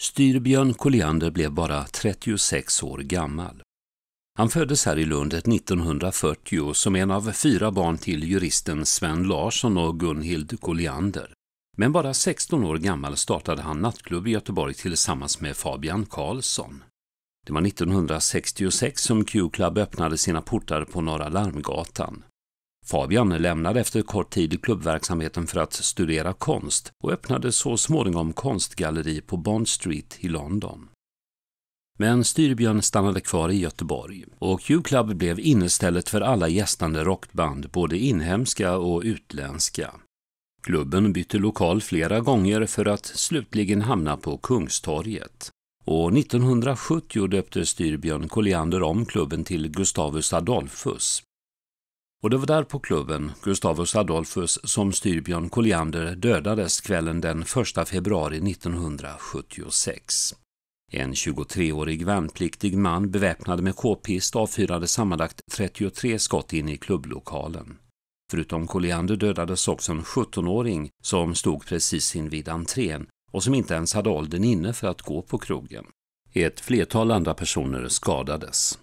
Styrbjörn Colliander blev bara 36 år gammal. Han föddes här i Lund 1940 som en av fyra barn till juristen Sven Larsson och Gunhild Colliander. Men bara 16 år gammal startade han nattklubb i Göteborg tillsammans med Fabian Karlsson. Det var 1966 som Q-Club öppnade sina portar på Norra Larmgatan. Fabian lämnade efter kort tid klubbverksamheten för att studera konst och öppnade så småningom konstgalleri på Bond Street i London. Men Styrbjörn stannade kvar i Göteborg och Q-Club blev innestället för alla gästande rockband, både inhemska och utländska. Klubben bytte lokal flera gånger för att slutligen hamna på Kungstorget. Och 1970 döpte Styrbjörn Colliander om klubben till Gustavus Adolfus och det var där på klubben Gustavus Adolfus som Styrbjörn Colliander dödades kvällen den 1 februari 1976. En 23-årig värnpliktig man beväpnad med k-pist avfyrade sammanlagt 33 skott in i klubblokalen. Förutom Colliander dödades också en 17-åring som stod precis invid entrén och som inte ens hade åldern inne för att gå på krogen. Ett flertal andra personer skadades.